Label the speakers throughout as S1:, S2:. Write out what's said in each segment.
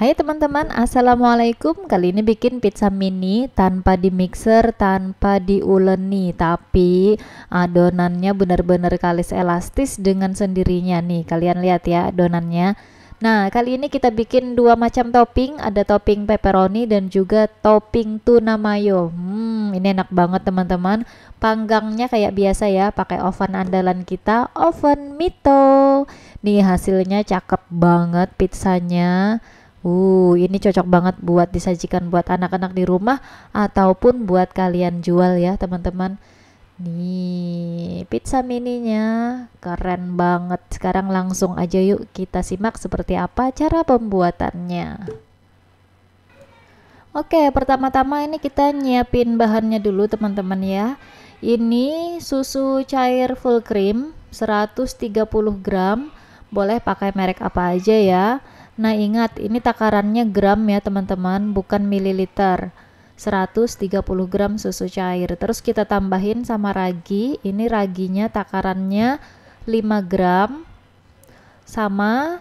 S1: Hai teman-teman, Assalamualaikum Kali ini bikin pizza mini tanpa di mixer, tanpa diuleni Tapi adonannya benar-benar kalis elastis dengan sendirinya nih Kalian lihat ya adonannya Nah, kali ini kita bikin dua macam topping, ada topping pepperoni dan juga topping tuna mayo. Hmm, ini enak banget teman-teman. Panggangnya kayak biasa ya, pakai oven andalan kita, oven Mito. Nih hasilnya cakep banget pizzanya. Uh, ini cocok banget buat disajikan buat anak-anak di rumah ataupun buat kalian jual ya, teman-teman. Nih, pizza mininya keren banget. Sekarang langsung aja yuk kita simak seperti apa cara pembuatannya. Oke, pertama-tama ini kita nyiapin bahannya dulu, teman-teman ya. Ini susu cair full cream 130 gram. Boleh pakai merek apa aja ya Nah ingat, ini takarannya gram ya teman-teman, bukan mililiter. 130 gram susu cair. Terus kita tambahin sama ragi. Ini raginya takarannya 5 gram sama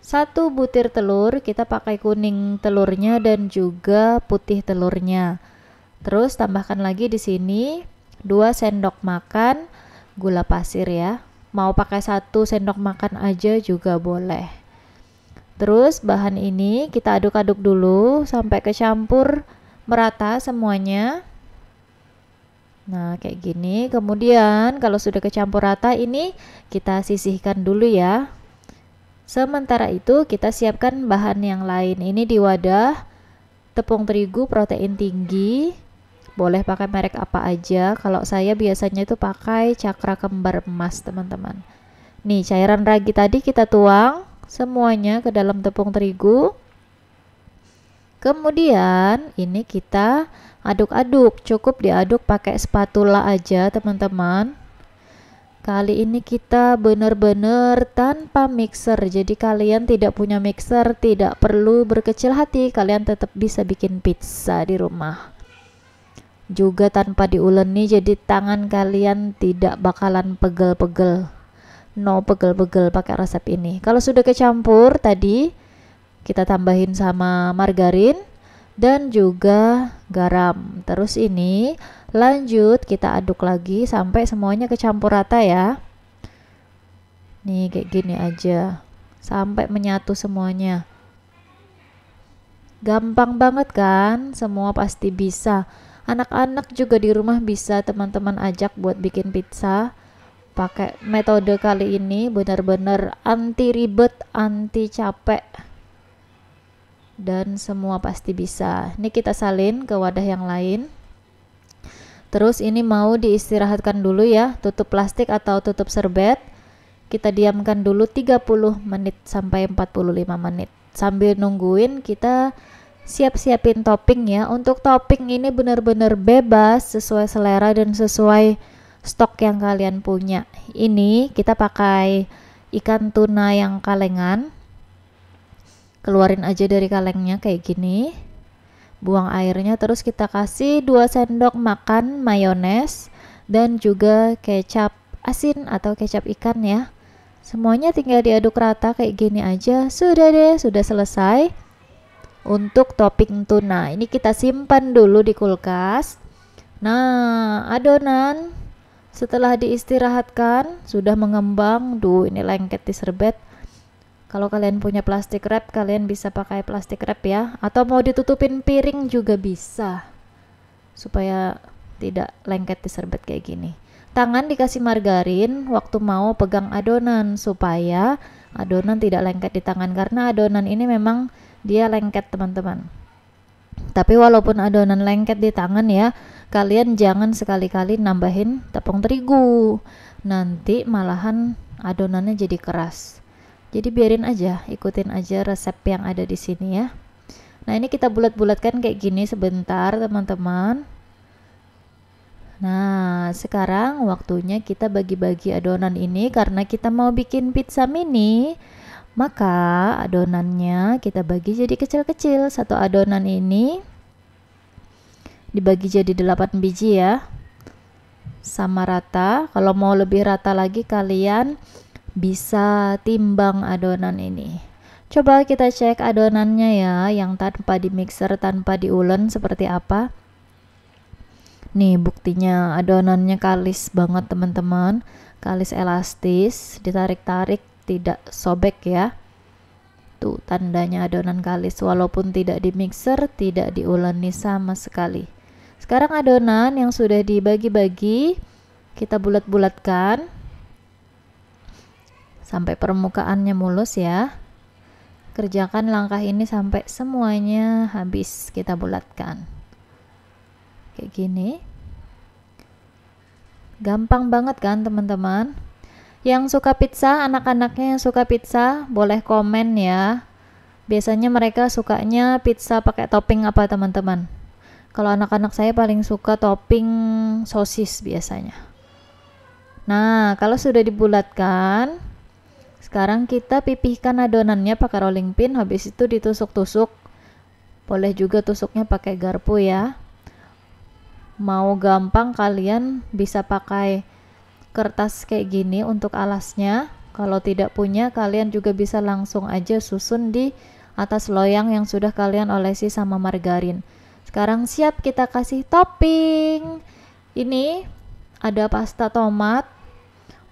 S1: satu butir telur. Kita pakai kuning telurnya dan juga putih telurnya. Terus tambahkan lagi di sini 2 sendok makan gula pasir ya. Mau pakai satu sendok makan aja juga boleh. Terus bahan ini kita aduk-aduk dulu sampai kecampur merata semuanya. Nah, kayak gini. Kemudian kalau sudah kecampur rata ini kita sisihkan dulu ya. Sementara itu kita siapkan bahan yang lain. Ini di wadah tepung terigu protein tinggi. Boleh pakai merek apa aja. Kalau saya biasanya itu pakai cakra kembar emas, teman-teman. Nih, cairan ragi tadi kita tuang semuanya ke dalam tepung terigu. Kemudian ini kita aduk-aduk, cukup diaduk pakai spatula aja teman-teman. Kali ini kita benar-benar tanpa mixer, jadi kalian tidak punya mixer, tidak perlu berkecil hati, kalian tetap bisa bikin pizza di rumah. Juga tanpa diuleni, jadi tangan kalian tidak bakalan pegel-pegel no pegel-pegel pakai resep ini. Kalau sudah kecampur tadi kita tambahin sama margarin dan juga garam. Terus ini lanjut kita aduk lagi sampai semuanya kecampur rata ya. Nih kayak gini aja sampai menyatu semuanya. Gampang banget kan? Semua pasti bisa. Anak-anak juga di rumah bisa teman-teman ajak buat bikin pizza pakai metode kali ini benar-benar anti ribet, anti capek dan semua pasti bisa. Ini kita salin ke wadah yang lain. Terus ini mau diistirahatkan dulu ya, tutup plastik atau tutup serbet. Kita diamkan dulu 30 menit sampai 45 menit. Sambil nungguin kita siap-siapin topping ya. Untuk topping ini benar-benar bebas sesuai selera dan sesuai stok yang kalian punya. Ini kita pakai ikan tuna yang kalengan. Keluarin aja dari kalengnya kayak gini. Buang airnya terus kita kasih 2 sendok makan mayones dan juga kecap asin atau kecap ikan ya. Semuanya tinggal diaduk rata kayak gini aja. Sudah deh, sudah selesai. Untuk topping tuna, ini kita simpan dulu di kulkas. Nah, adonan setelah diistirahatkan, sudah mengembang. Duh, ini lengket di serbet. Kalau kalian punya plastik wrap, kalian bisa pakai plastik wrap ya. Atau mau ditutupin piring juga bisa. Supaya tidak lengket di serbet kayak gini. Tangan dikasih margarin waktu mau pegang adonan supaya adonan tidak lengket di tangan karena adonan ini memang dia lengket teman-teman. Tapi walaupun adonan lengket di tangan ya, kalian jangan sekali-kali nambahin tepung terigu. Nanti malahan adonannya jadi keras. Jadi biarin aja, ikutin aja resep yang ada di sini ya. Nah, ini kita bulat-bulatkan kayak gini sebentar, teman-teman. Nah, sekarang waktunya kita bagi-bagi adonan ini karena kita mau bikin pizza mini. Maka adonannya kita bagi jadi kecil-kecil. Satu adonan ini dibagi jadi 8 biji ya. Sama rata. Kalau mau lebih rata lagi kalian bisa timbang adonan ini. Coba kita cek adonannya ya, yang tanpa di mixer, tanpa di ulen seperti apa. Nih buktinya adonannya kalis banget teman-teman, kalis elastis, ditarik-tarik tidak sobek ya tuh tandanya adonan kalis walaupun tidak di mixer tidak diuleni sama sekali sekarang adonan yang sudah dibagi-bagi kita bulat-bulatkan sampai permukaannya mulus ya kerjakan langkah ini sampai semuanya habis kita bulatkan kayak gini gampang banget kan teman-teman yang suka pizza, anak-anaknya yang suka pizza, boleh komen ya. Biasanya mereka sukanya pizza pakai topping apa teman-teman? Kalau anak-anak saya paling suka topping sosis biasanya. Nah, kalau sudah dibulatkan, sekarang kita pipihkan adonannya pakai rolling pin, habis itu ditusuk-tusuk. Boleh juga tusuknya pakai garpu ya. Mau gampang kalian bisa pakai kertas kayak gini untuk alasnya kalau tidak punya kalian juga bisa langsung aja susun di atas loyang yang sudah kalian olesi sama margarin sekarang siap kita kasih topping ini ada pasta tomat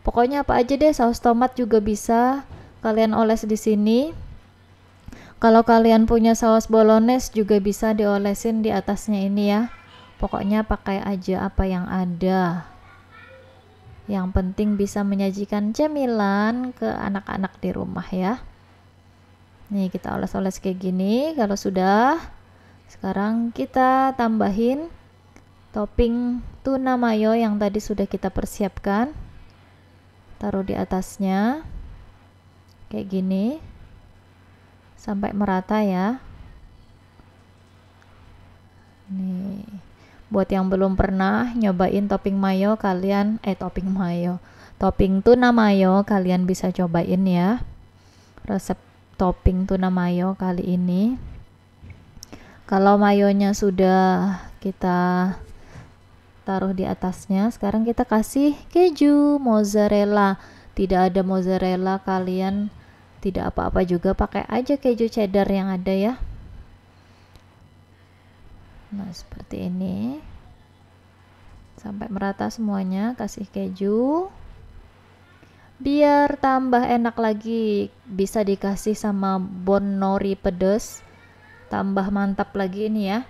S1: pokoknya apa aja deh saus tomat juga bisa kalian oles di sini kalau kalian punya saus bolognese juga bisa diolesin di atasnya ini ya pokoknya pakai aja apa yang ada yang penting bisa menyajikan cemilan ke anak-anak di rumah ya. Nih kita oles-oles kayak gini. Kalau sudah, sekarang kita tambahin topping tuna mayo yang tadi sudah kita persiapkan. Taruh di atasnya. Kayak gini. Sampai merata ya. Nih. Buat yang belum pernah nyobain topping mayo kalian eh topping mayo. Topping tuna mayo kalian bisa cobain ya. Resep topping tuna mayo kali ini. Kalau mayonya sudah kita taruh di atasnya, sekarang kita kasih keju mozzarella. Tidak ada mozzarella kalian tidak apa-apa juga pakai aja keju cheddar yang ada ya nah seperti ini sampai merata semuanya kasih keju biar tambah enak lagi bisa dikasih sama bon nori pedes tambah mantap lagi ini ya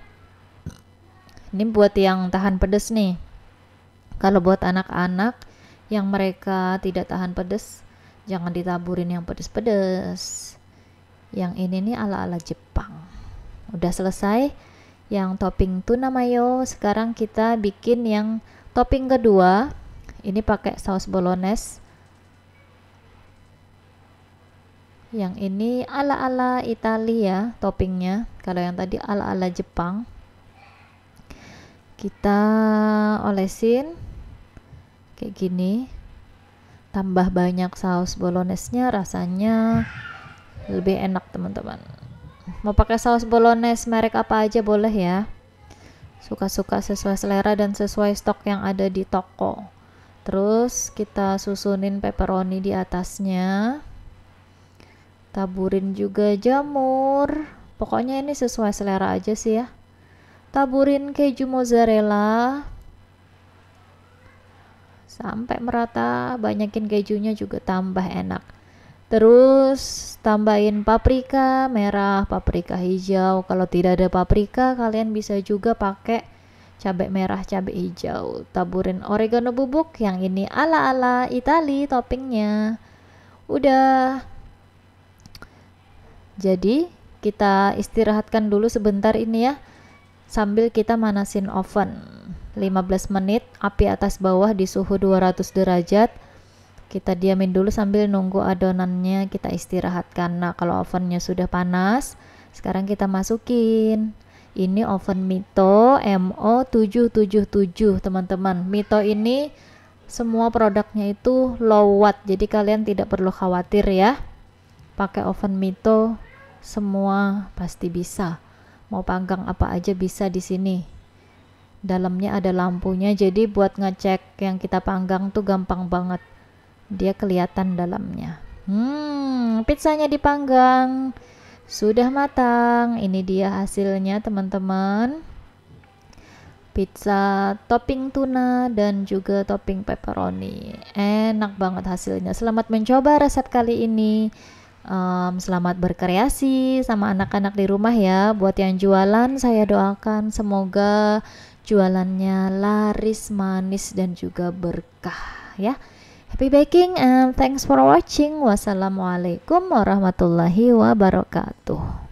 S1: ini buat yang tahan pedes nih kalau buat anak-anak yang mereka tidak tahan pedes jangan ditaburin yang pedes-pedes yang ini nih ala-ala Jepang udah selesai yang topping tuna mayo. Sekarang kita bikin yang topping kedua. Ini pakai saus bolognese. Yang ini ala-ala Italia toppingnya. Kalau yang tadi ala-ala Jepang. Kita olesin kayak gini. Tambah banyak saus bolognese-nya rasanya lebih enak, teman-teman mau pakai saus bolognese merek apa aja boleh ya suka-suka sesuai selera dan sesuai stok yang ada di toko terus kita susunin pepperoni di atasnya taburin juga jamur pokoknya ini sesuai selera aja sih ya taburin keju mozzarella sampai merata banyakin kejunya juga tambah enak Terus tambahin paprika merah, paprika hijau. Kalau tidak ada paprika, kalian bisa juga pakai cabai merah, cabai hijau. Taburin oregano bubuk yang ini ala-ala Itali toppingnya. Udah. Jadi, kita istirahatkan dulu sebentar ini ya. Sambil kita manasin oven. 15 menit api atas bawah di suhu 200 derajat kita diamin dulu sambil nunggu adonannya kita istirahatkan nah kalau ovennya sudah panas sekarang kita masukin ini oven Mito MO777 teman-teman Mito ini semua produknya itu low watt jadi kalian tidak perlu khawatir ya pakai oven Mito semua pasti bisa mau panggang apa aja bisa di sini dalamnya ada lampunya jadi buat ngecek yang kita panggang tuh gampang banget dia kelihatan dalamnya. Hmm, pizzanya dipanggang. Sudah matang. Ini dia hasilnya, teman-teman. Pizza topping tuna dan juga topping pepperoni. Enak banget hasilnya. Selamat mencoba resep kali ini um, selamat berkreasi sama anak-anak di rumah ya. Buat yang jualan, saya doakan semoga jualannya laris, manis, dan juga berkah ya. Happy baking and thanks for watching. Wassalamualaikum warahmatullahi wabarakatuh.